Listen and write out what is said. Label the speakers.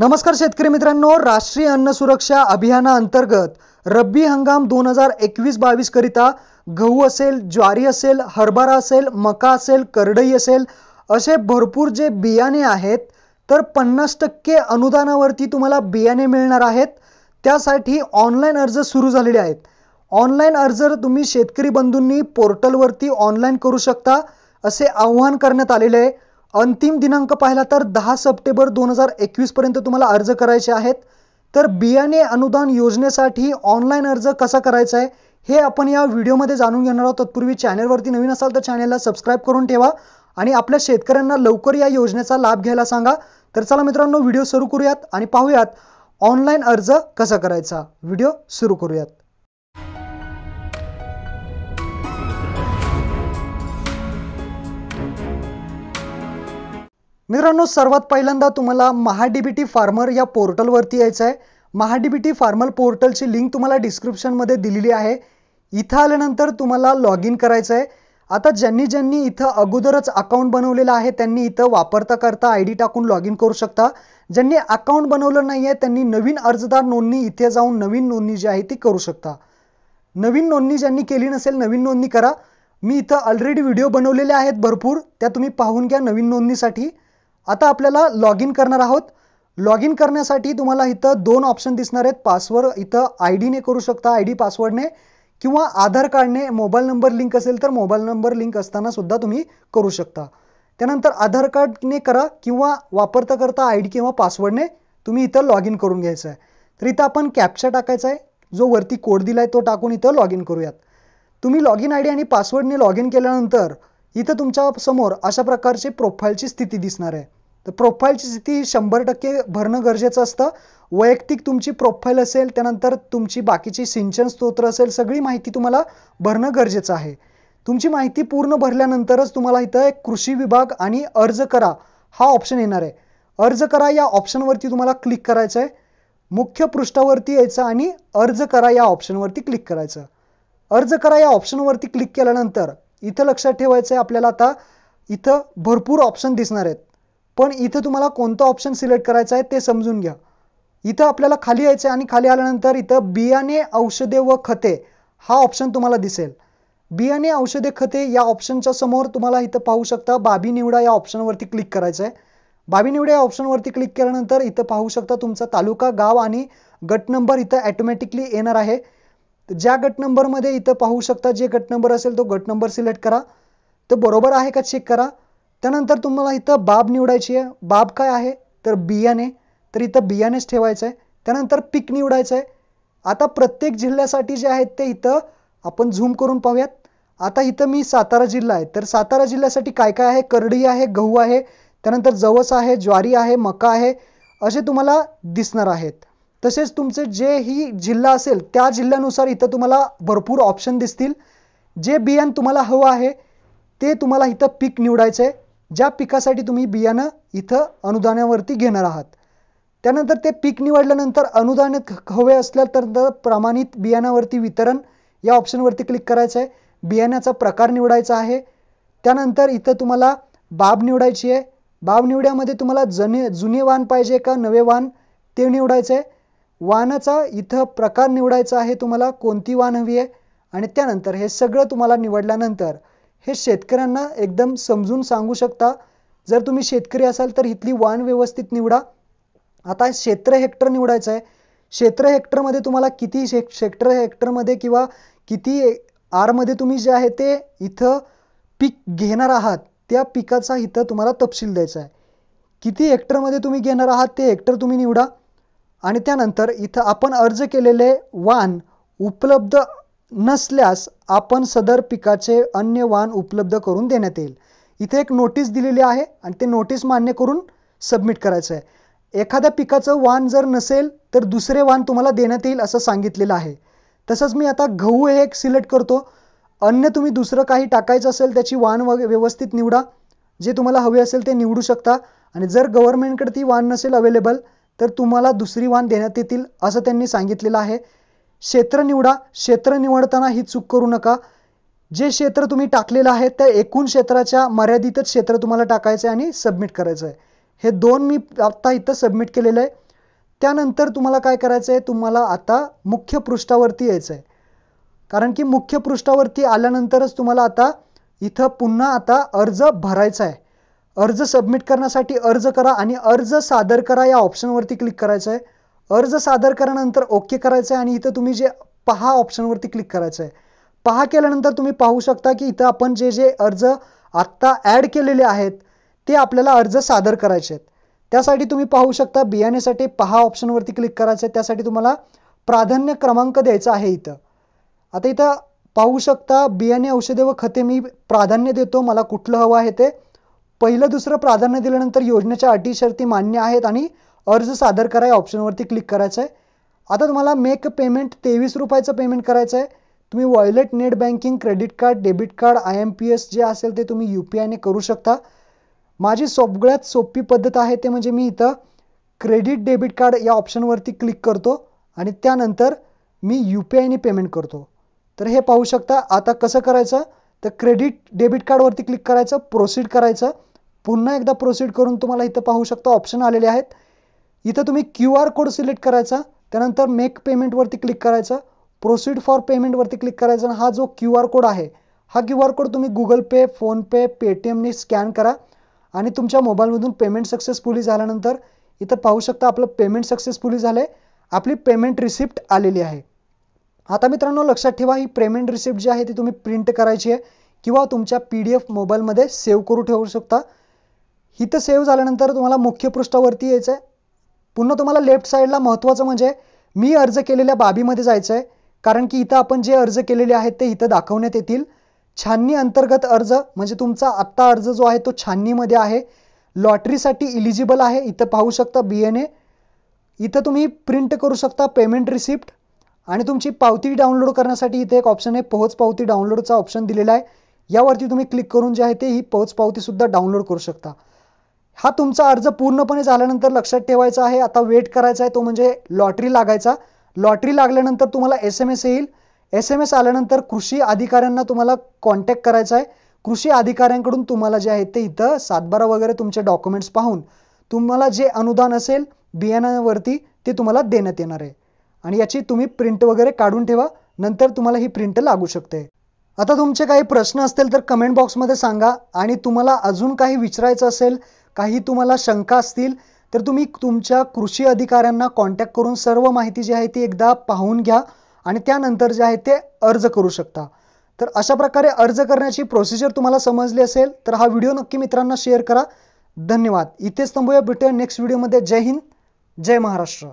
Speaker 1: नमस्कार शेतकरी मित्रांनो राष्ट्रीय अन्न सुरक्षा अभियानाअंतर्गत रब्बी हंगाम दोन हजार एकवीस बावीस करिता गहू असेल ज्वारी असेल हरभरा असेल मका असेल करडई असेल असे भरपूर जे बियाणे आहेत तर पन्नास टक्के अनुदानावरती तुम्हाला बियाणे मिळणार आहेत त्यासाठी ऑनलाईन अर्ज सुरू झालेले आहेत ऑनलाईन अर्ज तुम्ही शेतकरी बंधूंनी पोर्टलवरती ऑनलाईन करू शकता असे आव्हान करण्यात आलेले आहे अंतिम दिनांक पाहिला तर दहा सप्टेंबर दोन हजार एकवीसपर्यंत तुम्हाला अर्ज करायचे आहेत तर बियाणे अनुदान योजनेसाठी ऑनलाईन अर्ज कसा करायचा आहे हे आपण या व्हिडिओमध्ये जाणून घेणार आहोत तत्पूर्वी चॅनलवरती नवीन असाल तर चॅनलला सबस्क्राईब करून ठेवा आणि आपल्या शेतकऱ्यांना लवकर या योजनेचा लाभ घ्यायला सांगा तर चला मित्रांनो व्हिडिओ सुरू करूयात आणि पाहूयात ऑनलाईन अर्ज कसा करायचा व्हिडिओ सुरू करूयात मित्रांनो सर्वात पहिल्यांदा तुम्हाला महाडीबीटी फार्मर या पोर्टलवरती यायचं आहे महाडीबीटी फार्मर पोर्टलची लिंक तुम्हाला डिस्क्रिप्शनमध्ये दिलेली आहे इथं आल्यानंतर तुम्हाला लॉग इन करायचं आहे आता ज्यांनी ज्यांनी इथं अगोदरच अकाउंट बनवलेलं आहे त्यांनी इथं वापरता करता आय डी टाकून लॉग इन करू शकता ज्यांनी अकाउंट बनवलं नाही आहे त्यांनी नवीन अर्जदार नोंदणी इथे जाऊन नवीन नोंदणी जी आहे ती करू शकता नवीन नोंदणी ज्यांनी केली नसेल नवीन नोंदणी करा मी इथं ऑलरेडी व्हिडिओ बनवलेले आहेत भरपूर त्या तुम्ही पाहून घ्या नवीन नोंदणीसाठी आता आपल्याला लॉग इन करणार आहोत लॉग इन करण्यासाठी तुम्हाला इथं दोन ऑप्शन दिसणार आहेत पासवर्ड इथं आय डीने करू शकता आय डी पासवर्डने किंवा आधार कार्डने मोबाईल नंबर लिंक असेल तर मोबाईल नंबर लिंक असताना सुद्धा तुम्ही करू शकता त्यानंतर आधार कार्डने करा किंवा वापरता करता आय डी किंवा पासवर्डने तुम्ही इथं लॉग इन करून घ्यायचं आहे तर इथं आपण कॅप्चा टाकायचा आहे जो वरती कोड दिला आहे तो टाकून इथं लॉग इन करूयात तुम्ही लॉग इन आय डी आणि पासवर्डने लॉग इन केल्यानंतर इथं तुमच्या समोर अशा प्रकारची प्रोफाईलची स्थिती दिसणार आहे तर प्रोफाईलची स्थिती शंभर टक्के भरणं गरजेचं असतं वैयक्तिक तुमची प्रोफाईल असेल त्यानंतर तुमची बाकीची सिंचन स्तोत्र असेल सगळी माहिती तुम्हाला भरणं गरजेचं आहे तुमची माहिती पूर्ण भरल्यानंतरच तुम्हाला इथं एक कृषी विभाग आणि अर्ज करा हा ऑप्शन येणार आहे अर्ज करा या ऑप्शनवरती तुम्हाला क्लिक करायचं आहे मुख्य पृष्ठावरती यायचं आणि अर्ज करा या ऑप्शनवरती क्लिक करायचं अर्ज करा या ऑप्शनवरती क्लिक केल्यानंतर इथं लक्षात ठेवायचं आहे आपल्याला आता इथं भरपूर ऑप्शन दिसणार आहेत पण इथं तुम्हाला कोणता ऑप्शन सिलेक्ट करायचा आहे ते समजून घ्या इथं आपल्याला खाली यायचं आहे आणि खाली आल्यानंतर इथं बियाणे औषधे व खते हा ऑप्शन तुम्हाला दिसेल बियाणे औषधे खते या ऑप्शनच्या समोर तुम्हाला इथं पाहू शकता बाबी निवडा या ऑप्शनवरती क्लिक करायचं आहे बाबी निवडा या ऑप्शनवरती क्लिक केल्यानंतर इथं पाहू शकता तुमचा तालुका गाव आणि गट नंबर इथं ॲटोमॅटिकली येणार आहे तर ज्या गट नंबरमध्ये इथं पाहू शकता जे गट नंबर असेल तो गट नंबर सिलेक्ट करा तर बरोबर आहे का चेक करा त्यानंतर तुम्हाला इथं बाब निवडायची आहे बाब काय आहे तर बियाणे तर इथं बियाणेच ठेवायचं आहे त्यानंतर पीक निवडायचं आहे आता प्रत्येक जिल्ह्यासाठी जे आहेत ते इथं आपण झूम करून पाहूयात आता इथं मी सातारा जिल्हा आहे तर सातारा जिल्ह्यासाठी काय काय आहे करडी आहे गहू आहे त्यानंतर जवस आहे ज्वारी आहे मका आहे असे तुम्हाला दिसणार आहेत तसेच तुमचे जे ही जिल्हा असेल त्या जिल्ह्यानुसार इथं तुम्हाला भरपूर ऑप्शन दिसतील जे बियाणं तुम्हाला हवं आहे ते तुम्हाला इथं पीक निवडायचं आहे ज्या पिकासाठी तुम्ही बियाणं इथं अनुदानावरती घेणार आहात त्यानंतर ते पीक निवडल्यानंतर अनुदान हवे असल्या तर प्रमाणित बियाणावरती वितरण या ऑप्शनवरती क्लिक करायचं आहे बियाण्याचा प्रकार निवडायचा आहे त्यानंतर इथं तुम्हाला बाब निवडायची आहे बाब निवड्यामध्ये तुम्हाला जने जुने वाण पाहिजे का नवे वाण ते निवडायचं आहे वाहनाचा इथं प्रकार निवडायचा आहे तुम्हाला कोणती वाण हवी आहे आणि त्यानंतर हे सगळं तुम्हाला निवडल्यानंतर हे शेतकऱ्यांना एकदम समजून सांगू शकता जर तुम्ही शेतकरी असाल तर इथली वाण व्यवस्थित निवडा आता क्षेत्र हेक्टर निवडायचं आहे क्षेत्र हेक्टरमध्ये तुम्हाला किती शे क्षेत्र हेक्टरमध्ये किंवा किती आरमध्ये तुम्ही जे आहे ते इथं पीक घेणार आहात त्या पिकाचा इथं तुम्हाला तपशील द्यायचा आहे किती हेक्टरमध्ये तुम्ही घेणार आहात ते हेक्टर तुम्ही निवडा आणि त्यानंतर इथं आपण अर्ज केलेले वाण उपलब्ध नसल्यास आपण सदर पिकाचे अन्य वाण उपलब्ध करून देण्यात येईल इथे एक नोटीस दिलेली आहे आणि ते नोटीस मान्य करून सबमिट करायचं आहे एखाद्या पिकाचं वाण जर नसेल तर दुसरे वाण तुम्हाला देण्यात येईल असं सांगितलेलं आहे तसंच मी आता गहू हे एक सिलेक्ट करतो अन्य तुम्ही दुसरं काही टाकायचं असेल त्याची वाण व्यवस्थित निवडा जे तुम्हाला हवे असेल ते निवडू शकता आणि जर गव्हर्नमेंटकडे ती वाण नसेल अवेलेबल तर तुम्हाला दुसरी वाण देण्यात येतील असं त्यांनी सांगितलेलं आहे क्षेत्र निवडा क्षेत्र निवडताना ही चूक करू नका जे क्षेत्र तुम्ही टाकलेलं आहे त्या एकूण क्षेत्राच्या मर्यादितच क्षेत्र तुम्हाला टाकायचं आहे आणि सबमिट करायचं आहे हे दोन मी आत्ता इथं सबमिट केलेलं आहे त्यानंतर तुम्हाला काय करायचं आहे तुम्हाला आता मुख्य पृष्ठावरती यायचं आहे कारण की मुख्य पृष्ठावरती आल्यानंतरच तुम्हाला आता इथं पुन्हा आता अर्ज भरायचा आहे अर्ज सबमिट करण्यासाठी अर्ज करा आणि अर्ज सादर करा या ऑप्शनवरती क्लिक करायचं आहे अर्ज सादर करानंतर ओके करायचं आहे आणि इथं तुम्ही जे पहा ऑप्शनवरती क्लिक करायचं आहे पहा केल्यानंतर तुम्ही पाहू शकता की इथं आपण जे जे अर्ज आत्ता ॲड केलेले आहेत ते आपल्याला अर्ज सादर करायचे आहेत त्यासाठी तुम्ही पाहू शकता बियाण्यासाठी पहा ऑप्शनवरती क्लिक करायचं आहे त्यासाठी तुम्हाला प्राधान्य क्रमांक द्यायचा आहे इथं आता इथं पाहू शकता बियाणे औषधे व खते मी प्राधान्य देतो मला कुठलं हवं आहे ते पहिलं दुसरं प्राधान्य दिल्यानंतर योजनेच्या अटी शर्ती मान्य आहेत आणि अर्ज सादर करा या ऑप्शनवरती क्लिक करायचं आहे आता तुम्हाला मेक पेमेंट तेवीस रुपयाचं पेमेंट करायचं आहे तुम्ही wallet net banking credit card debit card I M P S जे असेल ते तुम्ही यू पी आयने करू शकता माझी सगळ्यात सोपी पद्धत आहे ते म्हणजे मी इथं क्रेडिट डेबिट कार्ड या ऑप्शनवरती क्लिक करतो आणि त्यानंतर मी यू पी आयने पेमेंट करतो तर हे पाहू शकता आता कसं करायचं तर क्रेडिट डेबिट कार्डवरती क्लिक करायचं प्रोसिड करायचं पुन्हा एकदा प्रोसीड करून तुम्हाला इथं पाहू शकता ऑप्शन आलेले आहेत इथं तुम्ही क्यू आर कोड सिलेक्ट करायचा त्यानंतर मेक पेमेंटवरती क्लिक करायचा प्रोसीड फॉर पेमेंटवरती क्लिक करायचा हा जो क्यू आर कोड आहे हा क्यू आर कोड तुम्ही गुगल पे फोनपे पेटीएमने स्कॅन करा आणि तुमच्या मोबाईलमधून पेमेंट सक्सेसफुली झाल्यानंतर इथं पाहू शकता आपलं पेमेंट सक्सेसफुली झालं आहे आपली पेमेंट रिसिप्ट आलेली आहे आता मित्रांनो लक्षात ठेवा ही पेमेंट रिसिप्ट जी आहे ती तुम्ही प्रिंट करायची आहे किंवा तुमच्या पी डी एफ मोबाईलमध्ये सेव्ह करू ठेवू शकता इथं सेव्ह झाल्यानंतर तुम्हाला मुख्य पृष्ठावरती यायचं आहे पुन्हा तुम्हाला लेफ्ट साईडला महत्त्वाचं म्हणजे मी अर्ज केलेल्या बाबीमध्ये जायचं आहे कारण की इथं आपण जे अर्ज केलेले आहेत ते इथं दाखवण्यात येतील छाननी अंतर्गत अर्ज म्हणजे तुमचा आत्ता अर्ज जो आहे तो छाननीमध्ये आहे लॉटरीसाठी इलिजिबल आहे इथं पाहू शकता बी एन ए इथं तुम्ही प्रिंट करू शकता पेमेंट रिसिप्ट आणि तुमची पावती डाउनलोड करण्यासाठी इथे एक ऑप्शन आहे पोहोच पावती डाउनलोडचा ऑप्शन दिलेला आहे यावरती तुम्ही क्लिक करून जे आहे ते ही पोहोच पावतीसुद्धा डाउनलोड करू शकता हा तुमचा अर्ज पूर्णपणे झाल्यानंतर लक्षात ठेवायचा आहे आता वेट करायचा आहे तो म्हणजे लॉटरी लागायचा लॉटरी लागल्यानंतर तुम्हाला एस एम एस येईल एस एम एस आल्यानंतर कृषी अधिकाऱ्यांना तुम्हाला कॉन्टॅक्ट करायचा आहे कृषी अधिकाऱ्यांकडून तुम्हाला जे आहे ते इथं सातबारा वगैरे तुमचे डॉक्युमेंट्स पाहून तुम्हाला जे अनुदान असेल बियाणावरती ते तुम्हाला देण्यात येणार आहे आणि याची तुम्ही प्रिंट वगैरे काढून ठेवा नंतर तुम्हाला ही प्रिंट लागू शकते आता तुमचे काही प्रश्न असतील तर कमेंट बॉक्समध्ये सांगा आणि तुम्हाला अजून काही विचारायचं असेल काही तुम्हाला शंका असतील तर तुम्ही तुमच्या कृषी अधिकाऱ्यांना कॉन्टॅक्ट करून सर्व माहिती जी आहे ती एकदा पाहून घ्या आणि त्यानंतर जे आहे ते अर्ज करू शकता तर अशा प्रकारे अर्ज करण्याची प्रोसिजर तुम्हाला समजली असेल तर हा व्हिडिओ नक्की मित्रांना शेअर करा धन्यवाद इथेच थांबूया भेटूया नेक्स्ट व्हिडिओमध्ये जय हिंद जय महाराष्ट्र